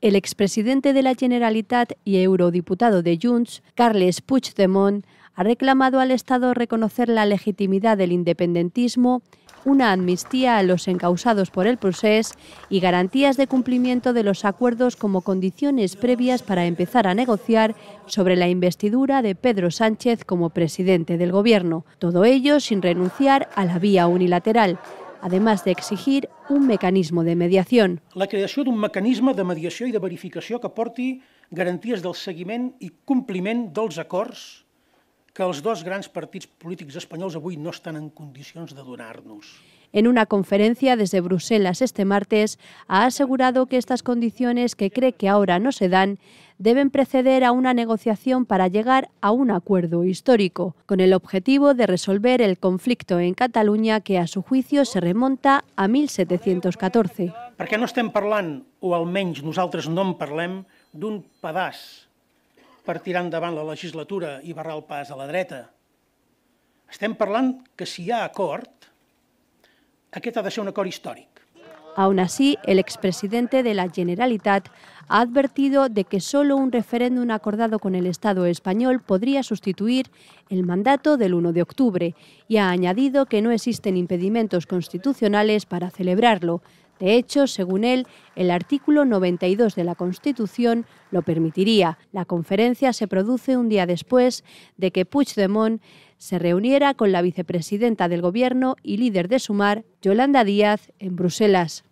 el expresidente de la Generalitat y eurodiputado de Junts, Carles Puigdemont, ha reclamado al Estado reconocer la legitimidad del independentismo, una amnistía a los encausados por el proceso y garantías de cumplimiento de los acuerdos como condiciones previas para empezar a negociar sobre la investidura de Pedro Sánchez como presidente del Gobierno. Todo ello sin renunciar a la vía unilateral. además de exigir un mecanismo de mediación. La creació d'un mecanisme de mediació i de verificació que porti garanties del seguiment i compliment dels acords que els dos grans partits polítics espanyols avui no estan en condicions de donar-nos. En una conferencia desde Bruselas este martes ha asegurado que estas condiciones que cree que ahora no se dan deben preceder a una negociación para llegar a un acuerdo histórico, con el objetivo de resolver el conflicto en Cataluña que a su juicio se remonta a 1714. qué no estem parlant, o almenys nosotros no en parlem, d'un pedaç per tirar endavant la legislatura y barrar el pas a la dreta. Estem parlant que si hi ha acord, aquest ha de ser un acord històric. Aún así, el expresidente de la Generalitat ha advertido de que solo un referéndum acordado con el Estado español podría sustituir el mandato del 1 de octubre y ha añadido que no existen impedimentos constitucionales para celebrarlo, de hecho, según él, el artículo 92 de la Constitución lo permitiría. La conferencia se produce un día después de que Puigdemont se reuniera con la vicepresidenta del Gobierno y líder de Sumar, Yolanda Díaz, en Bruselas.